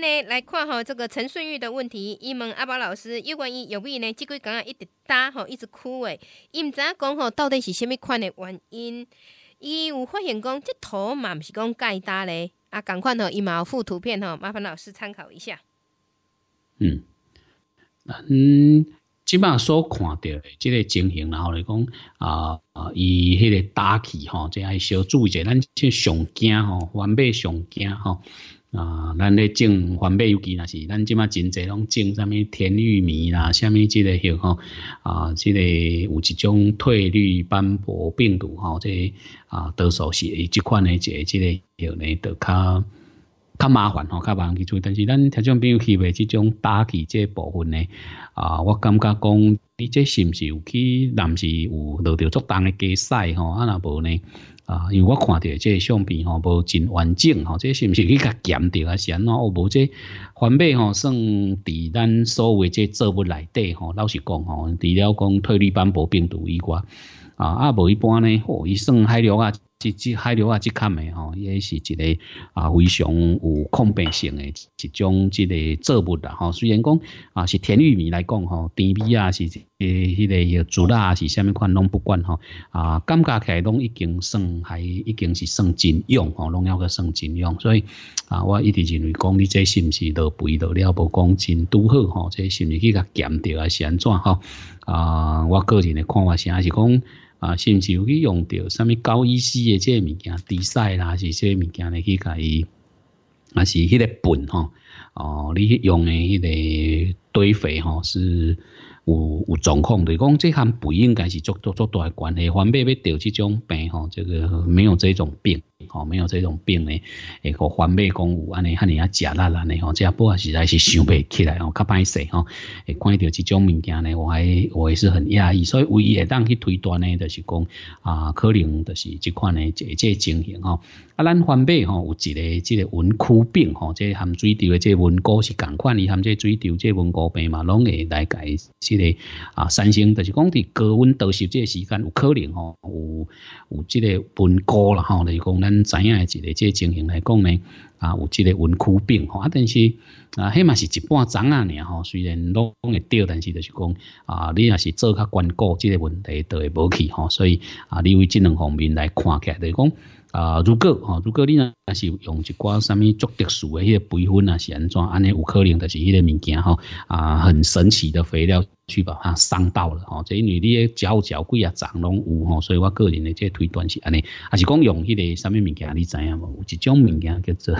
来看好这个陈顺玉的问题，伊问阿宝老师，有关于有没有呢？这龟蛤一直打吼，一直哭诶。伊毋知影讲吼到底是什物款的原因。伊有发现讲，即头嘛毋是讲盖打咧。啊，赶快吼，伊嘛有附图片吼，麻烦老师参考一下。嗯，嗯，基本上所看到的即个情形，然后来讲啊啊，以迄个打起吼，就爱小注意者，咱即上惊吼，完贝上惊吼。啊，咱咧种黄保有机那是，咱即马真侪拢种啥物田玉米啦，下即个类吼，啊，之个有一种褪绿斑驳病毒吼，这啊多数是即款诶一个即个有咧都较。较麻烦吼，较难去做。但是咱听种朋友去买这种打击这部分呢啊，我感觉讲，你这是不是有去，南时有落着足重的加塞吼？啊那无呢？啊，因为我看到这相片吼，无真完整吼，这是不是去较咸着啊？是安怎？哦，无这反面吼，算伫咱所谓这作物内底吼，老实讲吼，除了讲退绿斑驳病毒以外啊，啊无一般呢，哦，伊算海绿啊。即即海柳啊，即棵咪吼，也是一个啊非常有抗病性的，一种即个作物啦吼。虽然讲啊是甜玉米来讲吼，甜味啊是诶迄个要煮啦，是虾米款拢不管吼啊，感觉起来拢已经算还已经是算真用吼，拢有个算真用。所以啊，我一直认为讲你即是不是都肥落了，无讲真拄好吼，即是不是去甲减掉啊？是安怎吼啊？我个人的看法是还是讲。啊，甚至有去用到什么高医师的这物件、滴塞啦，是这物件来去甲伊，若是迄个粪吼，哦，你用的迄个堆肥吼，是有有状况的。讲这项肥应该是足足足大关系，反被被得这种病吼，这个没有这种病。哦，没有这种病嘞，诶，个患病公有安尼，汉尼啊，食啦啦嘞，吼，这不也实在是想袂起来哦，较歹势吼，诶，看到这种物件呢，我还我也是很讶异，所以唯一会当去推断呢，就是讲啊，可能就是这款呢，这这情形吼，啊，咱患病吼有一个即个温枯病吼，即含水稻诶即个纹是同款，伊含即水稻即个纹病嘛，拢会来解即个啊，产生，就是讲伫高温潮湿即个时间，有可能吼，有有即个文枯啦吼，就是讲咱。知影的一个即个情形来讲呢，啊，有即个文库病吼，啊，但是啊，迄嘛是一半层啊，尔吼，虽然拢会掉，但是就是讲啊，你若是做较关顾，即个问题都会无去吼，所以啊，你为这两方面来看起，就是讲。啊，如果哦，如果你呢，是用一寡什么做特殊诶迄个备份啊，安怎安尼有可能就是迄个物件吼，啊，很神奇的飞了去把它伤到了吼，即因为你诶脚脚骨啊长拢有吼，所以我个人诶即推断是安尼，还是讲用迄个什么物件，你知影无？有一种物件叫做，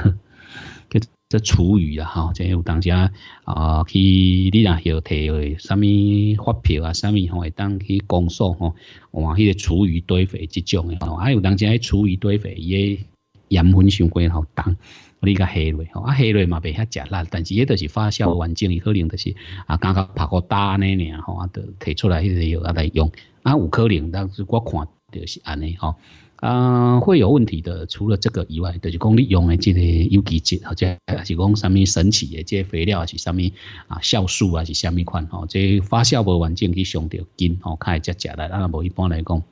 叫。的厨余哈、吼，即有当时啊，去你啦要提个啥物发票啊，啥物吼，会当去公诉吼，哇，迄个厨余堆肥即种的，吼，啊，有当时迄厨余堆肥，伊盐分相关好重，你哋甲下落，吼，啊下落嘛袂遐食辣，但是迄都是发酵环境，可能就是啊刚刚拍过打尔吼，啊，就摕出来迄个药啊来用，啊，有可能，但是我看就是安尼，吼。啊，会有问题的。除了这个以外，就是讲利用的这个有机质，或者是讲什么神奇的这些肥料，还是什么啊酵素，还是什么款。吼，这发酵不完整去上到根吼，它会结食的。啊，无一般来讲，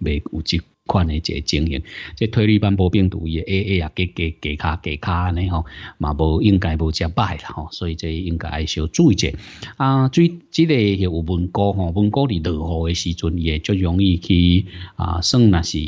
未有质。款的个经营，这退绿斑波病毒也 A A 啊，给给给卡给卡安尼吼，嘛无应该无遮歹啦吼，所以这应该爱小注意者。啊，最这个有温高吼，温高的落雨的时阵，也足容易去啊，算那是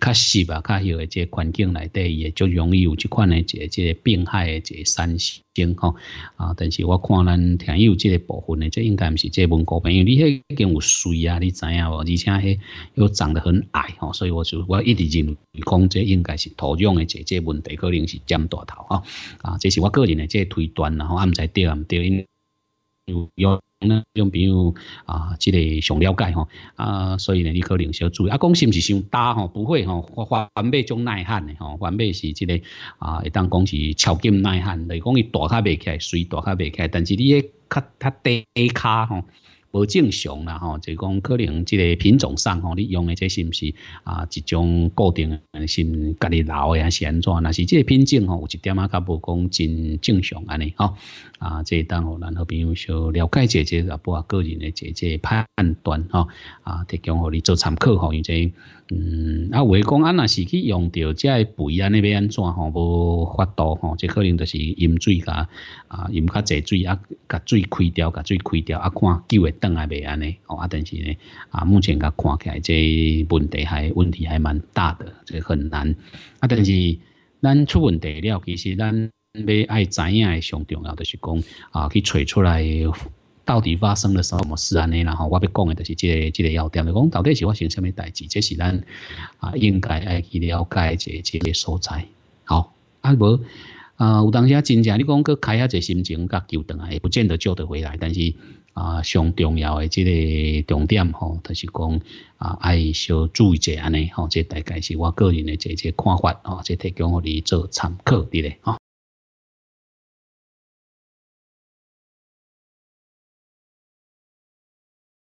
较湿吧，较许的这环境内底，也足容易有这款的这这病害的这散失。行吼，啊，但是我看咱听友这个部分呢，这应该毋是这蒙古因为你迄经有水啊，你知影无？而且迄又长得很矮吼，所以我就我一直认为讲这应该是土壤的这这问题，可能是占大头哈。啊，这是我个人的这推断然后啊，唔对定定有有。那种比如啊，之个上了解吼，啊，所以呢，你可能要注意。啊，讲是不是伤大吼？不会吼，我环反背种耐旱的吼，环背是这个啊，当讲是超级耐旱，来讲伊大卡袂起来，水大卡袂起来，但是你迄较较低卡吼。无正常啦吼，就讲可能即个品种上吼，你用的即是不是啊一种固定是家己老诶安怎？呐是即个品种吼有一点啊较无讲真正常安尼吼啊，即当吼然后朋友就了解者者，啊，不话个人诶者者判断吼啊，提供互你做参考吼，因为、而且嗯啊话讲啊呐是去用到即个肥安尼边安怎吼无发多吼，即可能就是盐水加啊盐较济水啊，甲水开掉，甲水开掉啊，看久诶。等也袂安尼，哦，啊，但是呢，啊，目前甲看起来，这问题还问题还蛮大的，这很难。啊，但是咱出问题了，其实咱要爱知影，上重要就是讲，啊，去找出来到底发生了什么事安尼，然后我要讲的，就是这这个要点，就讲到底是发生什么代志，这是咱啊应该爱去了解这这个所在，好，啊，无。啊，有当啊，真正你讲去开遐者心情，甲救等啊，也不见得做得回来。但是啊，上重要诶，即个重点吼，就是讲啊，爱小注意者安尼吼，即大概是我个人诶一这看法哦，即提供互你做参考伫咧，吼。